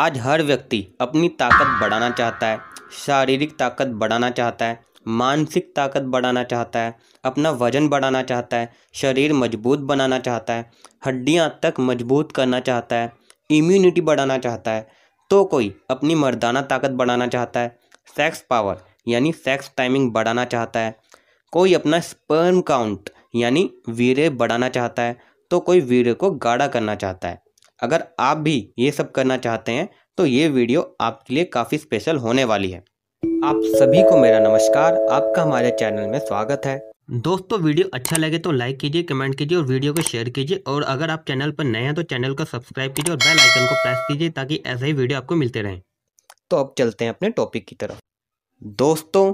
आज हर व्यक्ति अपनी ताकत बढ़ाना चाहता है शारीरिक ताकत बढ़ाना चाहता है मानसिक ताकत बढ़ाना चाहता है अपना वजन बढ़ाना चाहता है शरीर मजबूत बनाना चाहता है हड्डियाँ तक मजबूत करना चाहता है इम्यूनिटी बढ़ाना चाहता है तो कोई अपनी मर्दाना ताकत बढ़ाना चाहता है सेक्स पावर यानी सेक्स टाइमिंग बढ़ाना चाहता है कोई अपना स्पर्म काउंट यानी वीरे बढ़ाना चाहता है तो कोई वीरे को गाढ़ा करना चाहता है अगर आप भी ये सब करना चाहते हैं तो ये वीडियो आपके लिए काफ़ी स्पेशल होने वाली है आप सभी को मेरा नमस्कार आपका हमारे चैनल में स्वागत है दोस्तों वीडियो अच्छा लगे तो लाइक कीजिए कमेंट कीजिए और वीडियो को शेयर कीजिए और अगर आप चैनल पर नए हैं तो चैनल को सब्सक्राइब कीजिए और बेल आइकन को प्रेस कीजिए ताकि ऐसे ही वीडियो आपको मिलते रहें तो अब चलते हैं अपने टॉपिक की तरफ दोस्तों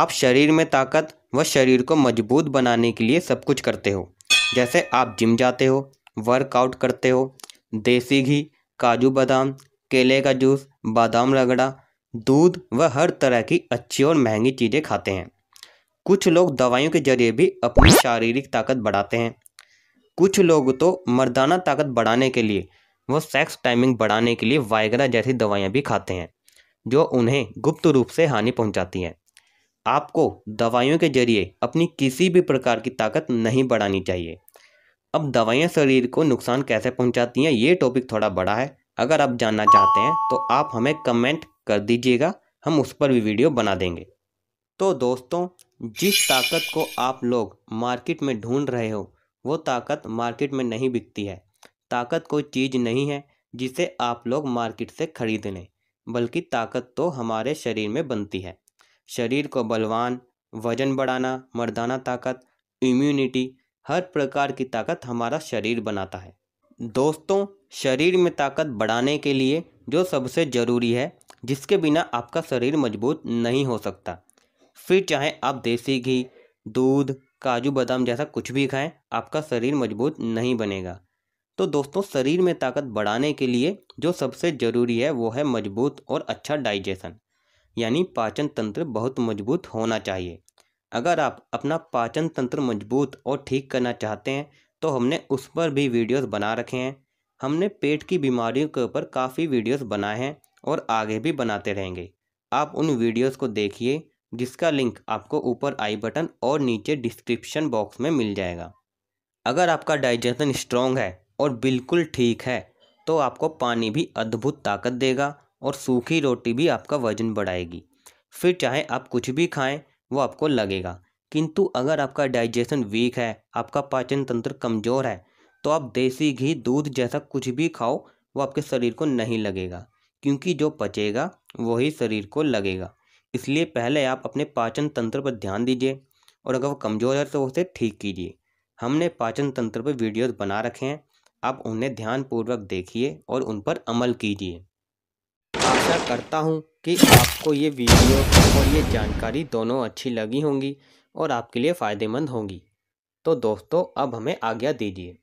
आप शरीर में ताकत व शरीर को मजबूत बनाने के लिए सब कुछ करते हो जैसे आप जिम जाते हो वर्कआउट करते हो देसी घी काजू बादाम केले का जूस बादाम रगड़ा दूध व हर तरह की अच्छी और महंगी चीज़ें खाते हैं कुछ लोग दवाइयों के जरिए भी अपनी शारीरिक ताकत बढ़ाते हैं कुछ लोग तो मर्दाना ताकत बढ़ाने के लिए वो सेक्स टाइमिंग बढ़ाने के लिए वायगरा जैसी दवाइयाँ भी खाते हैं जो उन्हें गुप्त रूप से हानि पहुँचाती हैं आपको दवाइयों के जरिए अपनी किसी भी प्रकार की ताकत नहीं बढ़ानी चाहिए अब दवाइयाँ शरीर को नुकसान कैसे पहुँचाती हैं ये टॉपिक थोड़ा बड़ा है अगर आप जानना चाहते हैं तो आप हमें कमेंट कर दीजिएगा हम उस पर भी वीडियो बना देंगे तो दोस्तों जिस ताकत को आप लोग मार्केट में ढूंढ रहे हो वो ताकत मार्केट में नहीं बिकती है ताकत कोई चीज़ नहीं है जिसे आप लोग मार्केट से खरीद लें बल्कि ताकत तो हमारे शरीर में बनती है शरीर को बलवान वजन बढ़ाना मर्दाना ताकत इम्यूनिटी हर प्रकार की ताकत हमारा शरीर बनाता है दोस्तों शरीर में ताकत बढ़ाने के लिए जो सबसे ज़रूरी है जिसके बिना आपका शरीर मजबूत नहीं हो सकता फिर चाहे आप देसी घी दूध काजू बादाम जैसा कुछ भी खाएं आपका शरीर मजबूत नहीं बनेगा तो दोस्तों शरीर में ताकत बढ़ाने के लिए जो सबसे ज़रूरी है वो है मजबूत और अच्छा डाइजेशन यानी पाचन तंत्र बहुत मजबूत होना चाहिए अगर आप अपना पाचन तंत्र मजबूत और ठीक करना चाहते हैं तो हमने उस पर भी वीडियोस बना रखे हैं हमने पेट की बीमारियों के ऊपर काफ़ी वीडियोस बनाए हैं और आगे भी बनाते रहेंगे आप उन वीडियोस को देखिए जिसका लिंक आपको ऊपर आई बटन और नीचे डिस्क्रिप्शन बॉक्स में मिल जाएगा अगर आपका डाइजेशन स्ट्रॉन्ग है और बिल्कुल ठीक है तो आपको पानी भी अद्भुत ताकत देगा और सूखी रोटी भी आपका वजन बढ़ाएगी फिर चाहे आप कुछ भी खाएँ वो आपको लगेगा किंतु अगर आपका डाइजेशन वीक है आपका पाचन तंत्र कमज़ोर है तो आप देसी घी दूध जैसा कुछ भी खाओ वो आपके शरीर को नहीं लगेगा क्योंकि जो पचेगा वही शरीर को लगेगा इसलिए पहले आप अपने पाचन तंत्र पर ध्यान दीजिए और अगर वो कमज़ोर है तो उसे ठीक कीजिए हमने पाचन तंत्र पर वीडियोस बना रखे हैं आप उन्हें ध्यानपूर्वक देखिए और उन पर अमल कीजिए आशा करता हूँ कि आपको ये वीडियो और ये जानकारी दोनों अच्छी लगी होंगी और आपके लिए फ़ायदेमंद होंगी तो दोस्तों अब हमें आज्ञा दीजिए